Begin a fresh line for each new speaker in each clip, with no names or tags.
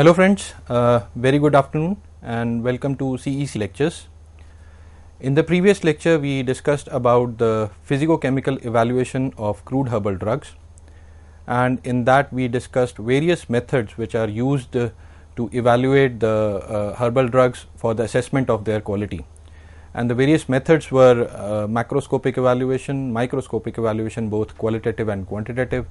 Hello friends, uh, very good afternoon and welcome to CEC lectures. In the previous lecture we discussed about the physicochemical evaluation of crude herbal drugs and in that we discussed various methods which are used uh, to evaluate the uh, herbal drugs for the assessment of their quality. And the various methods were uh, macroscopic evaluation, microscopic evaluation both qualitative and quantitative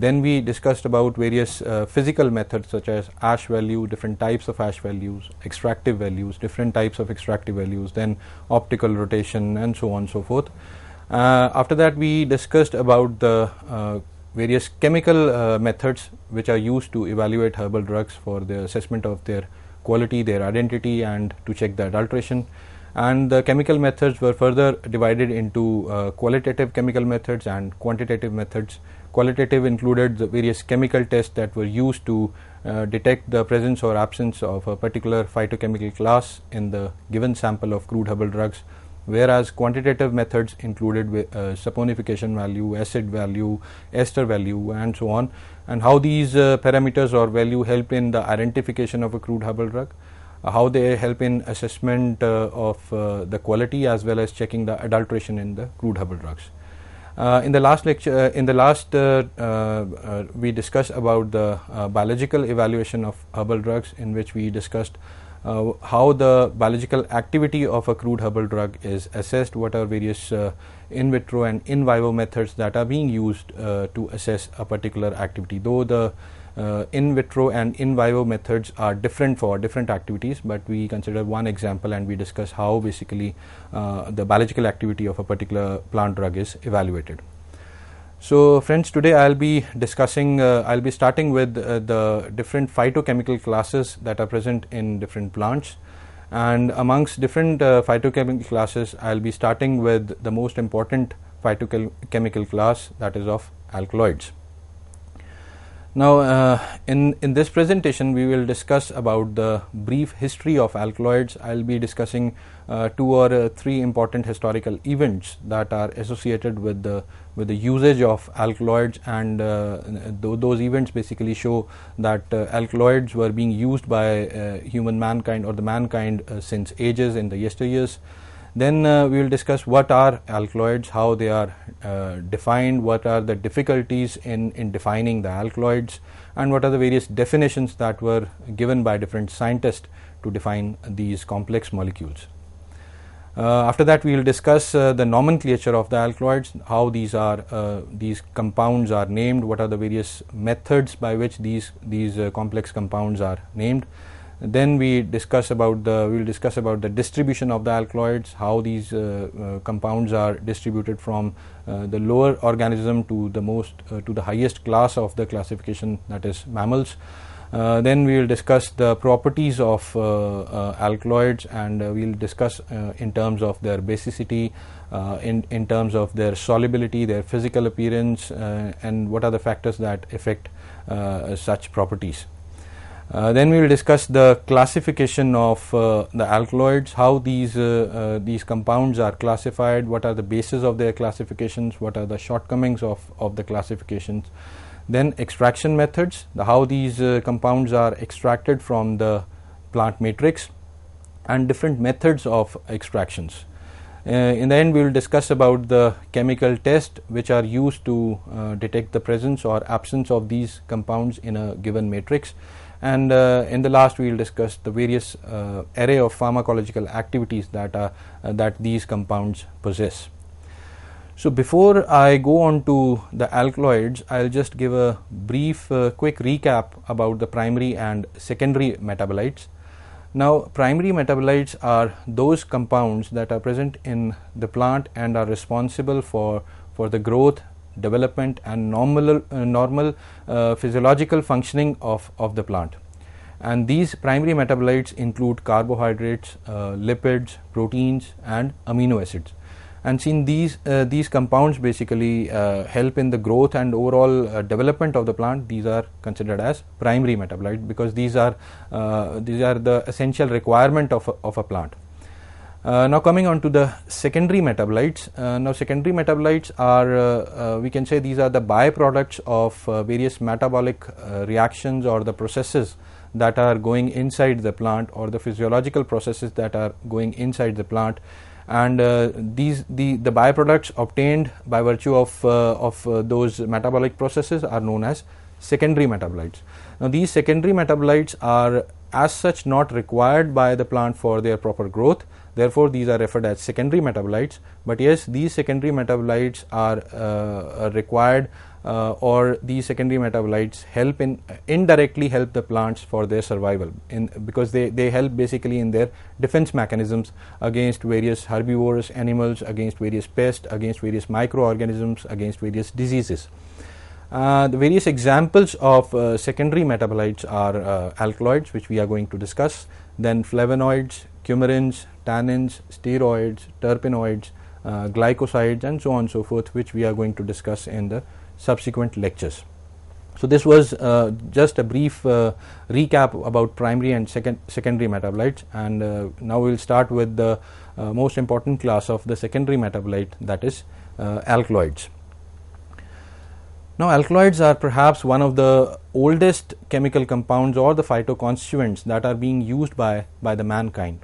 then we discussed about various uh, physical methods such as ash value, different types of ash values, extractive values, different types of extractive values, then optical rotation and so on and so forth. Uh, after that we discussed about the uh, various chemical uh, methods which are used to evaluate herbal drugs for the assessment of their quality, their identity and to check the adulteration and the chemical methods were further divided into uh, qualitative chemical methods and quantitative methods Qualitative included the various chemical tests that were used to uh, detect the presence or absence of a particular phytochemical class in the given sample of crude Hubble drugs, whereas quantitative methods included uh, saponification value, acid value, ester value, and so on, and how these uh, parameters or value help in the identification of a crude Hubble drug. How they help in assessment uh, of uh, the quality as well as checking the adulteration in the crude Hubble drugs. Uh, in the last lecture, uh, in the last uh, uh, we discussed about the biological evaluation of herbal drugs, in which we discussed how the biological activity of a crude herbal drug is assessed, what are various in vitro and in vivo methods that are being used to assess a particular activity. Though the uh, in vitro and in vivo methods are different for different activities but we consider one example and we discuss how basically uh, the biological activity of a particular plant drug is evaluated. So friends today I will be discussing uh, I will be starting with uh, the different phytochemical classes that are present in different plants and amongst different uh, phytochemical classes I will be starting with the most important phytochemical class that is of alkaloids. Now, uh, in, in this presentation, we will discuss about the brief history of alkaloids. I will be discussing uh, two or uh, three important historical events that are associated with the, with the usage of alkaloids and uh, th those events basically show that uh, alkaloids were being used by uh, human mankind or the mankind since ages in the yesteryears. years. Then uh, we will discuss what are alkaloids, how they are uh, defined, what are the difficulties in, in defining the alkaloids, and what are the various definitions that were given by different scientists to define these complex molecules. Uh, after that, we will discuss uh, the nomenclature of the alkaloids, how these are uh, these compounds are named, what are the various methods by which these these uh, complex compounds are named, then we discuss about the we will discuss about the distribution of the alkaloids, how these uh, uh, compounds are distributed from uh, the lower organism to the most to the highest class of the classification that is mammals. Uh, then we will discuss the properties of uh, uh, alkaloids and we will discuss in terms of their basicity, in, in terms of their solubility, their physical appearance and what are the factors that affect such properties. Uh, then we will discuss the classification of uh, the alkaloids, how these uh, uh, these compounds are classified, what are the bases of their classifications, what are the shortcomings of, of the classifications. Then extraction methods, the how these uh, compounds are extracted from the plant matrix, and different methods of extractions. in the end, we will discuss about the chemical tests which are used to detect the presence or absence of these compounds in a given matrix and uh, in the last, we will discuss the various uh, array of pharmacological activities that are uh, that these compounds possess. So before I go on to the alkaloids, I'll just give a brief, uh, quick recap about the primary and secondary metabolites. Now, primary metabolites are those compounds that are present in the plant and are responsible for, for the growth development and normal, uh, normal uh, physiological functioning of, of the plant. And these primary metabolites include carbohydrates, uh, lipids, proteins and amino acids and since these uh, these compounds basically uh, help in the growth and overall uh, development of the plant these are considered as primary metabolite because these are these are the essential requirement of a, of a plant uh, now coming on to the secondary metabolites. Uh, now secondary metabolites are uh, uh we can say these are the byproducts of uh, various metabolic uh, reactions or the processes that are going inside the plant or the physiological processes that are going inside the plant and these the, the byproducts obtained by virtue of of those metabolic processes are known as secondary metabolites. Now these secondary metabolites are as such not required by the plant for their proper growth therefore these are referred as secondary metabolites but yes these secondary metabolites are uh, required uh, or these secondary metabolites help in indirectly help the plants for their survival in because they they help basically in their defense mechanisms against various herbivorous animals against various pests against various microorganisms against various diseases uh, the various examples of uh, secondary metabolites are uh, alkaloids, which we are going to discuss, then flavonoids, cumarins, tannins, steroids, terpenoids, uh, glycosides, and so on and so forth, which we are going to discuss in the subsequent lectures. So, this was uh, just a brief recap about primary and second, secondary metabolites, and now we will start with the most important class of the secondary metabolite that is alkaloids. Now, alkaloids are perhaps one of the oldest chemical compounds or the phytoconstituents that are being used by, by the mankind.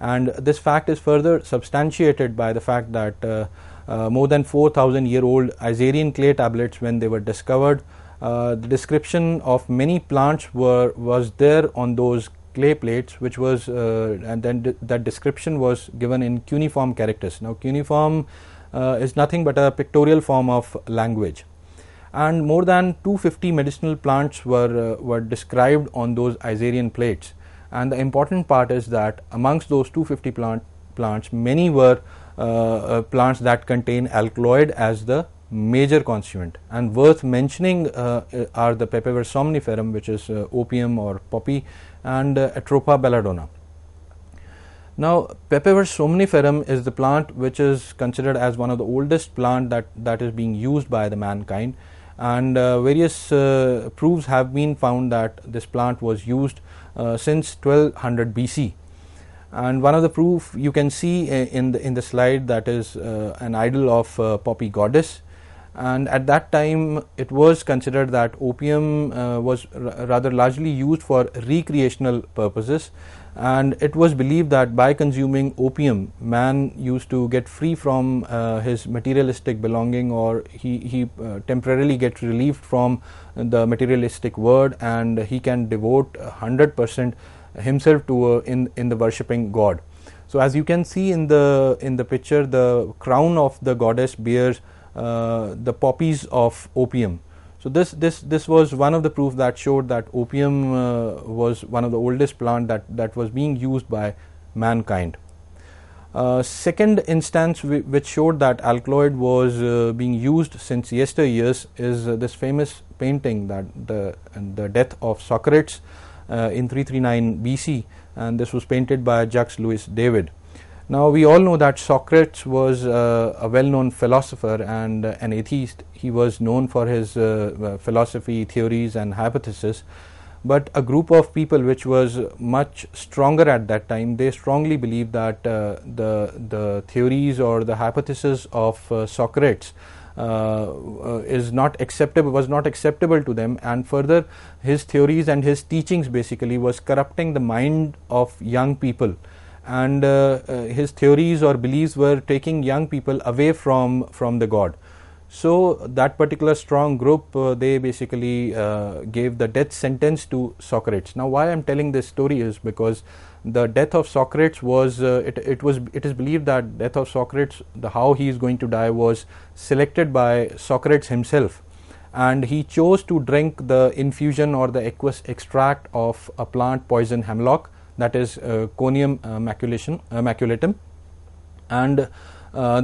And this fact is further substantiated by the fact that uh, uh, more than 4000 year old Isarian clay tablets, when they were discovered, uh, the description of many plants were was there on those clay plates, which was uh, and then that description was given in cuneiform characters. Now, cuneiform uh, is nothing but a pictorial form of language and more than 250 medicinal plants were, uh, were described on those Isarian plates. And the important part is that amongst those 250 plant, plants, many were uh, uh, plants that contain alkaloid as the major constituent. And worth mentioning uh, uh, are the Pepever somniferum, which is opium or poppy, and Atropa belladonna. Now, Pepever somniferum is the plant which is considered as one of the oldest plant that, that is being used by the mankind and uh, various uh, proofs have been found that this plant was used uh, since 1200 BC and one of the proof you can see in the in the slide that is uh, an idol of uh, poppy goddess and at that time it was considered that opium uh, was r- rather largely used for recreational purposes and it was believed that by consuming opium man used to get free from uh, his materialistic belonging or he, he uh, temporarily gets relieved from the materialistic world and he can devote 100% himself to uh, in, in the worshipping god so as you can see in the in the picture the crown of the goddess bears uh, the poppies of opium. So this this this was one of the proof that showed that opium uh, was one of the oldest plant that that was being used by mankind. Uh, second instance which showed that alkaloid was uh, being used since yesteryears is uh, this famous painting that the the death of Socrates uh, in 339 BC, and this was painted by Jacques Louis David. Now, we all know that Socrates was uh, a well known philosopher and uh, an atheist. He was known for his uh, uh philosophy, theories, and hypotheses. But a group of people which was much stronger at that time, they strongly believed that uh, the, the theories or the hypotheses of uh, Socrates is not acceptable, was not acceptable to them. And further, his theories and his teachings basically was corrupting the mind of young people and uh, uh, his theories or beliefs were taking young people away from from the god so that particular strong group uh, they basically gave the death sentence to socrates now why i'm telling this story is because the death of Socrates was uh, it, it was it is believed that death of Socrates the how he is going to die was selected by Socrates himself and he chose to drink the infusion or the aqueous extract of a plant poison hemlock that is uh, conium uh, maculation, uh, maculatum and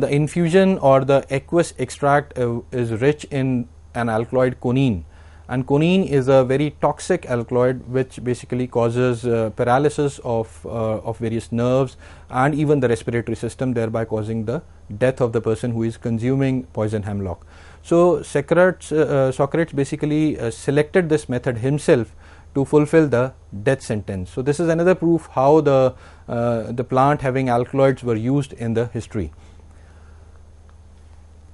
the infusion or the aqueous extract is rich in an alkaloid conine and conine is a very toxic alkaloid which basically causes uh, paralysis of, uh, of various nerves and even the respiratory system thereby causing the death of the person who is consuming poison hemlock. So Socrates, uh, Socrates basically selected this method himself to fulfill the death sentence. So this is another proof how the uh, the plant having alkaloids were used in the history.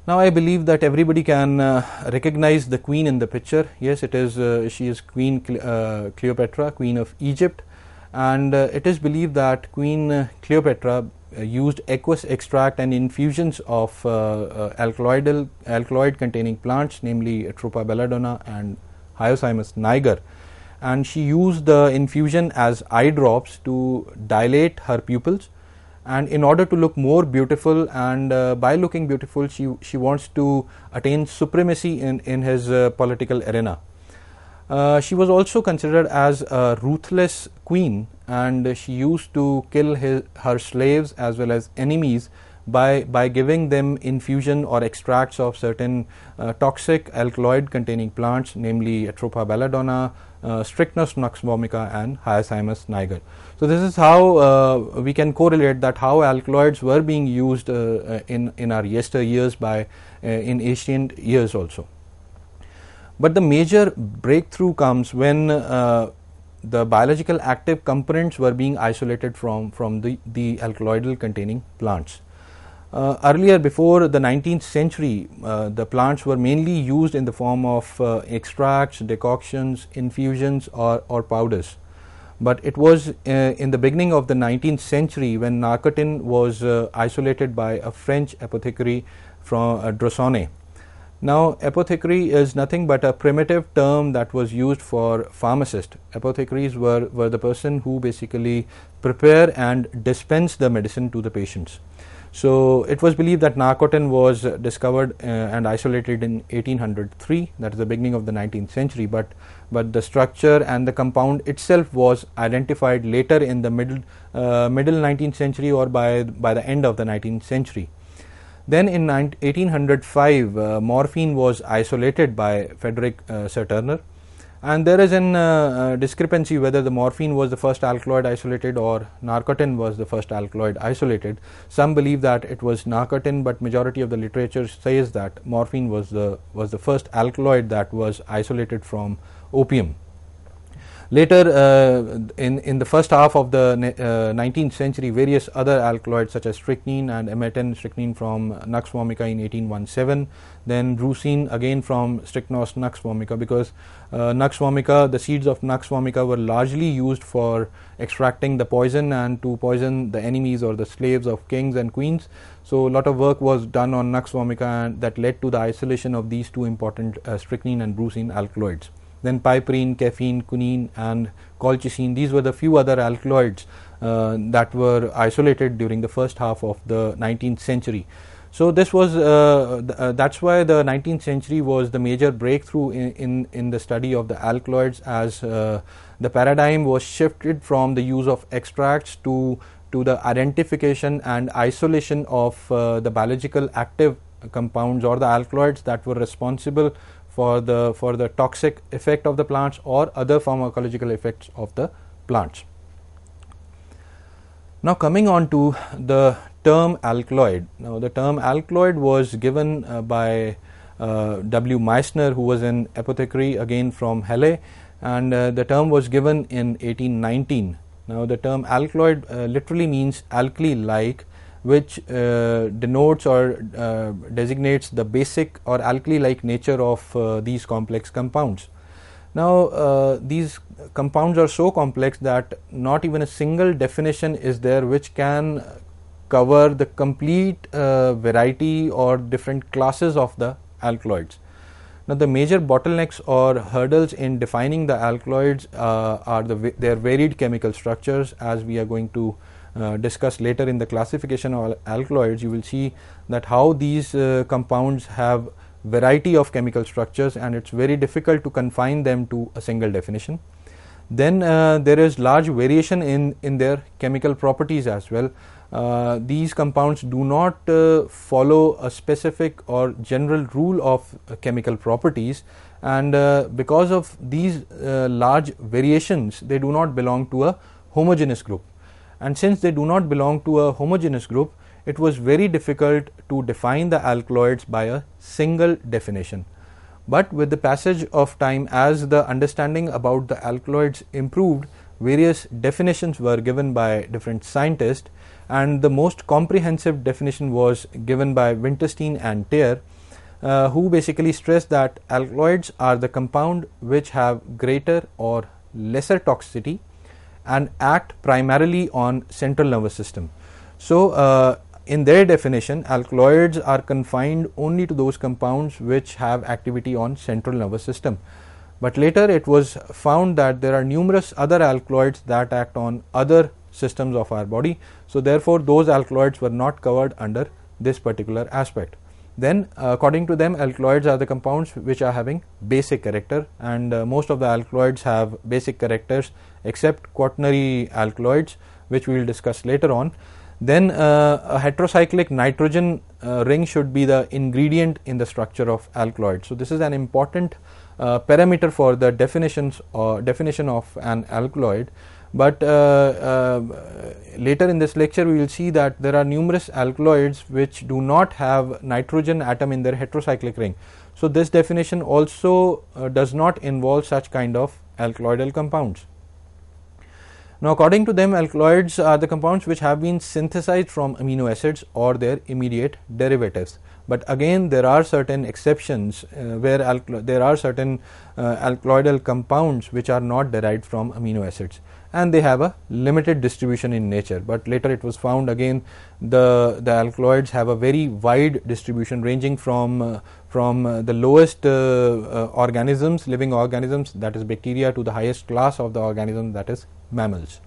Now I believe that everybody can uh, recognize the queen in the picture. Yes, it is uh, she is Queen Cle- uh, Cleopatra, Queen of Egypt, and uh, it is believed that Queen uh, Cleopatra used aqueous extract and infusions of alkaloidal alkaloid containing plants, namely Atropa belladonna and Hyoscyamus niger and she used the infusion as eye drops to dilate her pupils and in order to look more beautiful and uh, by looking beautiful she she wants to attain supremacy in in his uh, political arena uh, she was also considered as a ruthless queen and she used to kill his, her slaves as well as enemies by by giving them infusion or extracts of certain uh, toxic alkaloid containing plants namely atropa belladonna uh, and Hyoscyamus niger. So this is how uh, we can correlate that how alkaloids were being used uh, in in our yester years by uh, in ancient years also. But the major breakthrough comes when uh, the biological active components were being isolated from from the the alkaloidal containing plants. Uh, earlier, before the 19th century, uh, the plants were mainly used in the form of uh, extracts, decoctions, infusions, or, or powders. But it was uh, in the beginning of the 19th century when narcotin was uh, isolated by a French apothecary from uh, Now, apothecary is nothing but a primitive term that was used for pharmacist. Apothecaries were, were the person who basically prepare and dispense the medicine to the patients. So it was believed that narcotin was discovered uh, and isolated in 1803, that is the beginning of the 19th century. But but the structure and the compound itself was identified later in the middle uh, middle 19th century or by by the end of the 19th century. Then in 1805, uh, morphine was isolated by Frederick uh, Sir Turner and there is an uh, uh, discrepancy whether the morphine was the first alkaloid isolated or narcotin was the first alkaloid isolated some believe that it was narcotin but majority of the literature says that morphine was the was the first alkaloid that was isolated from opium Later, uh, in, in the first half of the 19th uh, century, various other alkaloids such as strychnine and emetin, strychnine from Nux vomica in 1817, then brucine again from Strychnos nux vomica because uh, nux vomica, the seeds of nux vomica were largely used for extracting the poison and to poison the enemies or the slaves of kings and queens. So, a lot of work was done on nux vomica and that led to the isolation of these two important uh, strychnine and brucine alkaloids then piperine, caffeine, quinine, and colchicine. These were the few other alkaloids uh, that were isolated during the first half of the 19th century. So this was uh, th- uh, that's why the 19th century was the major breakthrough in in, in the study of the alkaloids as uh, the paradigm was shifted from the use of extracts to to the identification and isolation of uh, the biological active compounds or the alkaloids that were responsible for the for the toxic effect of the plants or other pharmacological effects of the plants. Now coming on to the term alkaloid. Now the term alkaloid was given uh, by uh, W. Meissner, who was an apothecary again from Halle, and uh, the term was given in 1819. Now the term alkaloid uh, literally means alkali like which uh, denotes or uh, designates the basic or alkali like nature of uh, these complex compounds. Now, uh, these compounds are so complex that not even a single definition is there which can cover the complete uh, variety or different classes of the alkaloids. Now, the major bottlenecks or hurdles in defining the alkaloids uh, are the, their varied chemical structures as we are going to Discussed uh, discuss later in the classification of alkaloids, you will see that how these uh, compounds have variety of chemical structures and it's very difficult to confine them to a single definition. Then uh, there is large variation in, in their chemical properties as well. Uh, these compounds do not uh, follow a specific or general rule of chemical properties and because of these large variations they do not belong to a homogeneous group and since they do not belong to a homogeneous group, it was very difficult to define the alkaloids by a single definition. But with the passage of time, as the understanding about the alkaloids improved, various definitions were given by different scientists, and the most comprehensive definition was given by Winterstein and Teer, uh, who basically stressed that alkaloids are the compound which have greater or lesser toxicity and act primarily on central nervous system. So, uh, in their definition, alkaloids are confined only to those compounds which have activity on central nervous system. But later it was found that there are numerous other alkaloids that act on other systems of our body. So, therefore, those alkaloids were not covered under this particular aspect. Then, uh, according to them, alkaloids are the compounds which are having basic character, and uh, most of the alkaloids have basic characters except quaternary alkaloids which we will discuss later on. Then uh, a heterocyclic nitrogen uh, ring should be the ingredient in the structure of alkaloid. So this is an important uh, parameter for the definitions or uh, definition of an alkaloid. But uh, uh, later in this lecture, we will see that there are numerous alkaloids which do not have nitrogen atom in their heterocyclic ring. So this definition also does not involve such kind of alkaloidal compounds. Now, according to them, alkaloids are the compounds which have been synthesized from amino acids or their immediate derivatives. But again, there are certain exceptions uh, where alkalo- there are certain uh, alkaloidal compounds which are not derived from amino acids and they have a limited distribution in nature. But later it was found again the, the alkaloids have a very wide distribution ranging from, uh, from uh, the lowest uh, uh organisms, living organisms that is bacteria to the highest class of the organism that is mammals.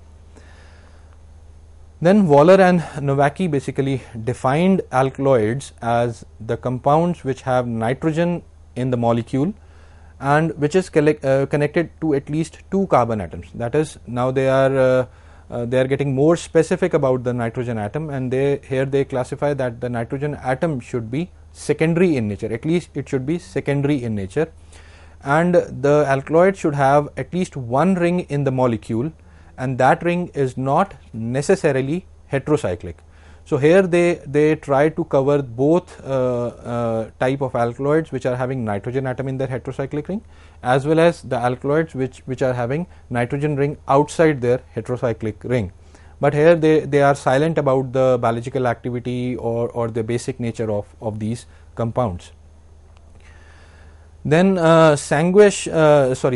Then Waller and Nowacki basically defined alkaloids as the compounds which have nitrogen in the molecule and which is collect, uh, connected to at least two carbon atoms. That is, now they are uh, uh, they are getting more specific about the nitrogen atom, and they here they classify that the nitrogen atom should be secondary in nature. At least it should be secondary in nature, and the alkaloid should have at least one ring in the molecule and that ring is not necessarily heterocyclic. So here they, they try to cover both uh, uh, type of alkaloids which are having nitrogen atom in their heterocyclic ring as well as the alkaloids which, which are having nitrogen ring outside their heterocyclic ring. But here they, they are silent about the biological activity or, or the basic nature of, of these compounds. Then uh, uh, sorry,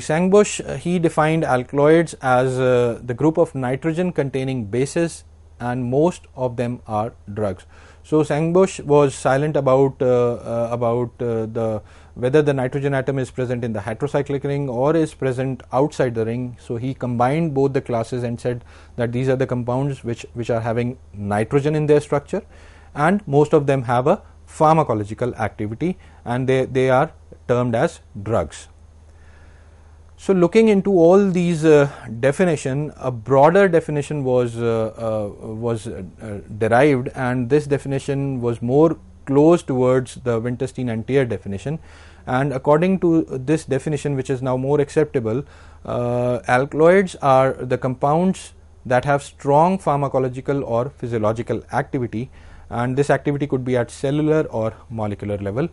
Sangbush, uh, he defined alkaloids as uh, the group of nitrogen-containing bases, and most of them are drugs. So Sangbush was silent about uh, uh, about the whether the nitrogen atom is present in the heterocyclic ring or is present outside the ring. So he combined both the classes and said that these are the compounds which which are having nitrogen in their structure, and most of them have a pharmacological activity and they, they are termed as drugs. So, looking into all these uh, definition, a broader definition was uh, uh, was uh, derived, and this definition was more close towards the Winterstein and Tier definition. And according to this definition, which is now more acceptable, uh, alkaloids are the compounds that have strong pharmacological or physiological activity, and this activity could be at cellular or molecular level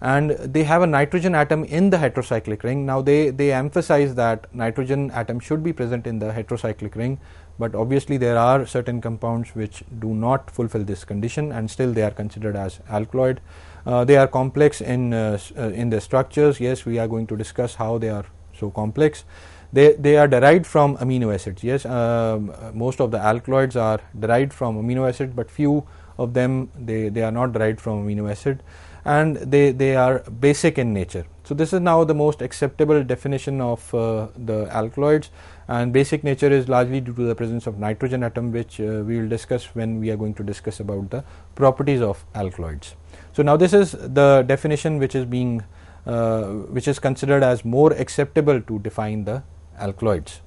and they have a nitrogen atom in the heterocyclic ring. Now they, they emphasize that nitrogen atom should be present in the heterocyclic ring, but obviously there are certain compounds which do not fulfill this condition and still they are considered as alkaloid. Uh, they are complex in, uh, uh in their structures. Yes, we are going to discuss how they are so complex. They, they are derived from amino acids. Yes, um, most of the alkaloids are derived from amino acids, but few of them they, they are not derived from amino acid and they, they are basic in nature. So, this is now the most acceptable definition of uh, the alkaloids and basic nature is largely due to the presence of nitrogen atom which uh, we will discuss when we are going to discuss about the properties of alkaloids. So, now this is the definition which is being uh, which is considered as more acceptable to define the alkaloids.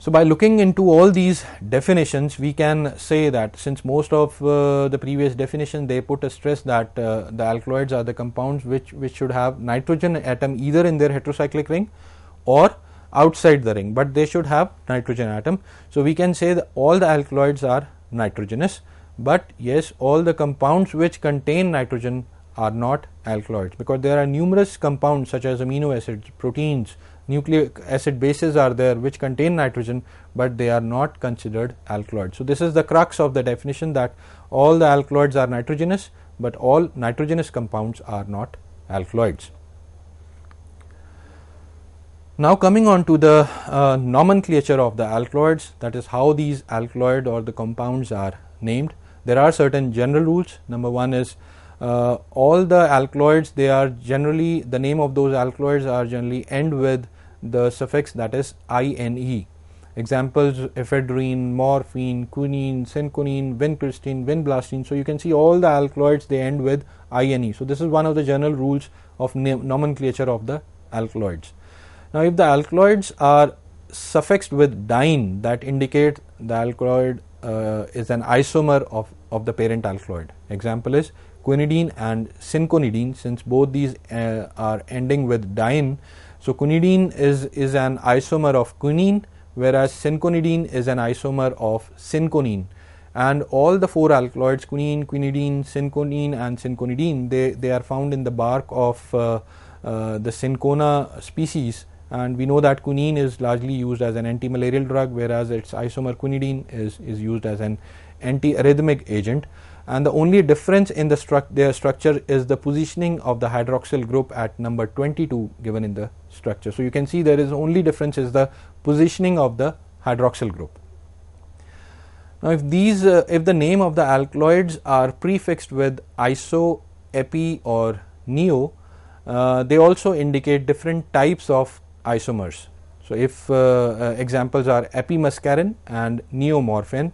So, by looking into all these definitions, we can say that since most of uh, the previous definition they put a stress that uh, the alkaloids are the compounds which, which should have nitrogen atom either in their heterocyclic ring or outside the ring, but they should have nitrogen atom. So, we can say that all the alkaloids are nitrogenous, but yes, all the compounds which contain nitrogen are not alkaloids because there are numerous compounds such as amino acids, proteins, nucleic acid bases are there which contain nitrogen but they are not considered alkaloids. So, this is the crux of the definition that all the alkaloids are nitrogenous but all nitrogenous compounds are not alkaloids. Now coming on to the uh, nomenclature of the alkaloids that is how these alkaloid or the compounds are named. There are certain general rules. Number one is uh, all the alkaloids they are generally the name of those alkaloids are generally end with the suffix that is ine. Examples ephedrine, morphine, quinine, synquinine, vincristine, vinblastine. So you can see all the alkaloids they end with ine. So this is one of the general rules of nomenclature of the alkaloids. Now if the alkaloids are suffixed with dine that indicate the alkaloid uh, is an isomer of, of the parent alkaloid. Example is quinidine and synconidine since both these uh, are ending with dine so quinidine is, is an isomer of quinine, whereas cinconidine is an isomer of cinconine. And all the four alkaloids, quinine, quinidine, cinconine, and cinconidine, they, they are found in the bark of uh, uh, the cincona species. And we know that quinine is largely used as an anti-malarial drug, whereas its isomer quinidine is, is used as an anti-arrhythmic agent and the only difference in the stru- their structure is the positioning of the hydroxyl group at number 22 given in the structure. So you can see there is only difference is the positioning of the hydroxyl group. Now if these uh, if the name of the alkaloids are prefixed with iso, epi or neo, uh, they also indicate different types of isomers. So if uh, uh examples are epimuscarin and neomorphin,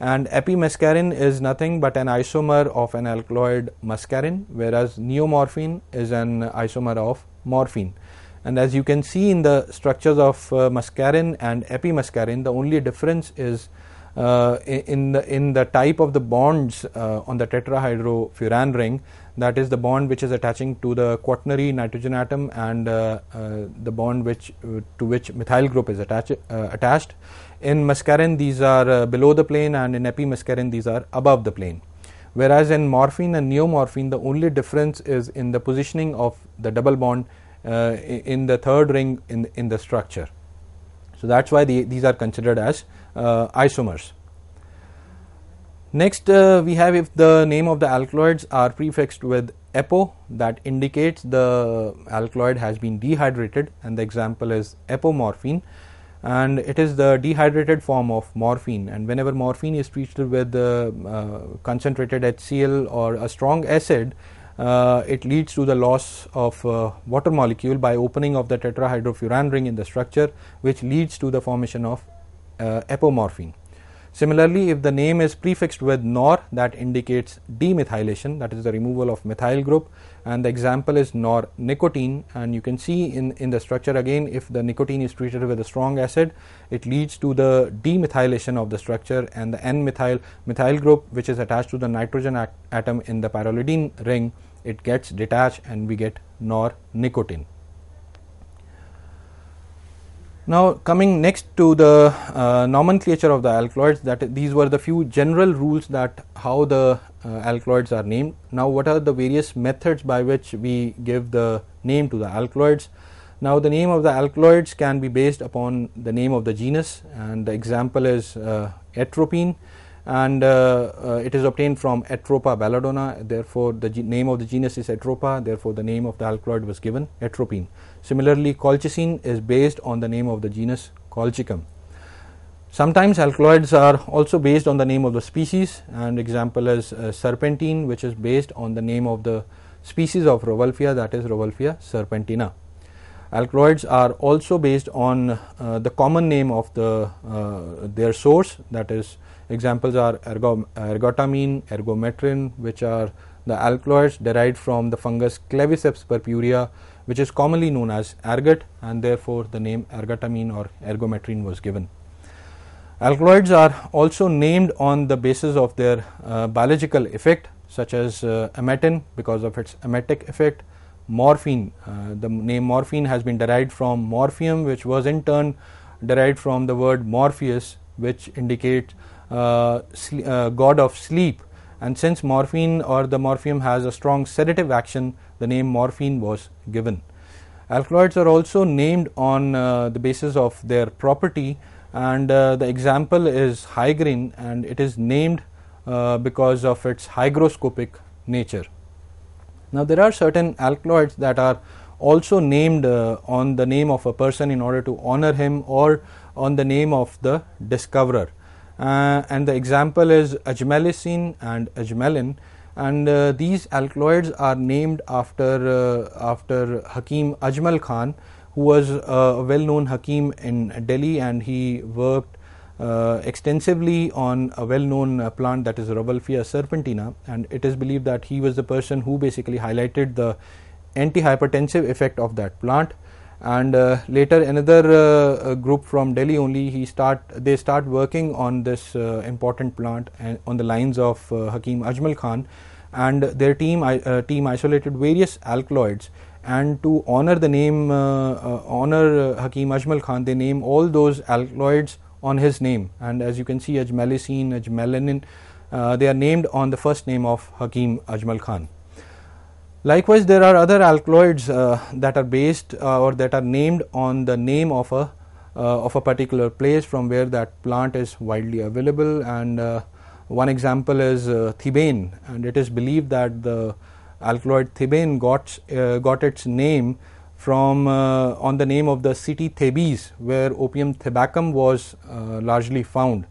and epimuscarin is nothing but an isomer of an alkaloid muscarin whereas neomorphine is an isomer of morphine and as you can see in the structures of uh, muscarin and epimuscarin the only difference is uh, in the in the type of the bonds uh, on the tetrahydrofuran ring that is the bond which is attaching to the quaternary nitrogen atom and uh, uh, the bond which uh, to which methyl group is attach, attached in mascarin these are uh, below the plane and in epimascarin these are above the plane whereas in morphine and neomorphine the only difference is in the positioning of the double bond uh, in the third ring in, in the structure. So that's why the, these are considered as uh, isomers. Next uh, we have if the name of the alkaloids are prefixed with epo that indicates the alkaloid has been dehydrated and the example is epomorphine and it is the dehydrated form of morphine and whenever morphine is treated with the uh, uh, concentrated HCl or a strong acid uh, it leads to the loss of uh, water molecule by opening of the tetrahydrofuran ring in the structure which leads to the formation of uh, Similarly, if the name is prefixed with nor that indicates demethylation that is the removal of methyl group and the example is nor nicotine and you can see in, in the structure again if the nicotine is treated with a strong acid it leads to the demethylation of the structure and the N-methyl methyl group which is attached to the nitrogen at- atom in the pyrrolidine ring it gets detached and we get nor nicotine. Now, coming next to the uh, nomenclature of the alkaloids, that these were the few general rules that how the uh, alkaloids are named. Now, what are the various methods by which we give the name to the alkaloids? Now, the name of the alkaloids can be based upon the name of the genus, and the example is uh, atropine, and uh, it is obtained from Atropa belladonna. Therefore, the name of the genus is Atropa. Therefore, the name of the alkaloid was given atropine. Similarly, colchicine is based on the name of the genus colchicum. Sometimes alkaloids are also based on the name of the species and example is uh, serpentine which is based on the name of the species of Rovalfia that is Rovalfia serpentina. Alkaloids are also based on uh, the common name of the uh, their source that is examples are ergo, ergotamine, ergometrin which are the alkaloids derived from the fungus Claviceps purpurea which is commonly known as ergot and therefore the name ergotamine or ergometrin was given. Alkaloids are also named on the basis of their uh, biological effect such as uh, emetin because of its emetic effect, morphine, uh, the name morphine has been derived from morphium which was in turn derived from the word Morpheus which indicates uh, uh, god of sleep and since morphine or the morphium has a strong sedative action the name morphine was given. Alkaloids are also named on uh, the basis of their property and uh, the example is hygrine and it is named uh, because of its hygroscopic nature. Now there are certain alkaloids that are also named uh, on the name of a person in order to honor him or on the name of the discoverer. Uh, and the example is ajmalicine and ajmalin and uh, these alkaloids are named after uh, after Hakim Ajmal Khan who was uh, a well-known Hakim in Delhi and he worked uh, extensively on a well-known uh, plant that is Rubbelfia serpentina and it is believed that he was the person who basically highlighted the antihypertensive effect of that plant and uh, later another uh, group from Delhi only he start they start working on this uh, important plant on the lines of Hakim Ajmal Khan and their team team isolated various alkaloids and to honor the name, uh, uh, honor uh, Hakim Ajmal Khan, they name all those alkaloids on his name. And as you can see, Ajmalicine, Ajmalanin, they are named on the first name of Hakim Ajmal Khan. Likewise, there are other alkaloids uh, that are based uh, or that are named on the name of a uh, of a particular place from where that plant is widely available. And one example is uh, thebaine, and it is believed that the alkaloid theban got, uh, got its name from uh, on the name of the city Thebes where opium thebacum was uh, largely found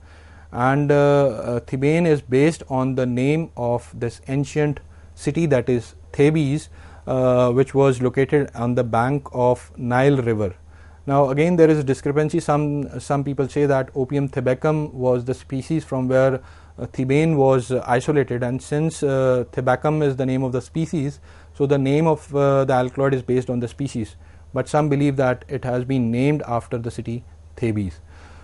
and uh, uh Thebane is based on the name of this ancient city that is Thebes uh, which was located on the bank of Nile river. Now again there is a discrepancy some some people say that opium thebacum was the species from where uh, Thebane was uh, isolated, and since uh, Thebacum is the name of the species, so the name of the alkaloid is based on the species. But some believe that it has been named after the city Thebes.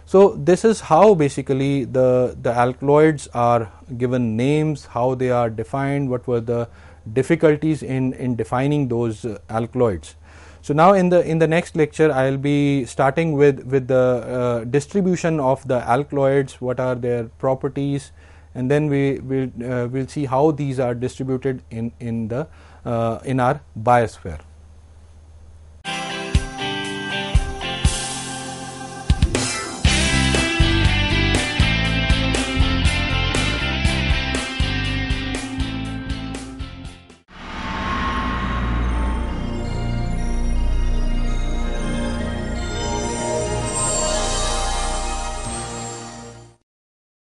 So this is how basically the, the alkaloids are given names, how they are defined, what were the difficulties in, in defining those alkaloids. So now in the in the next lecture, I'll be starting with with the uh, distribution of the alkaloids. What are their properties? And then we will uh, we'll see how these are distributed in in the uh, in our biosphere.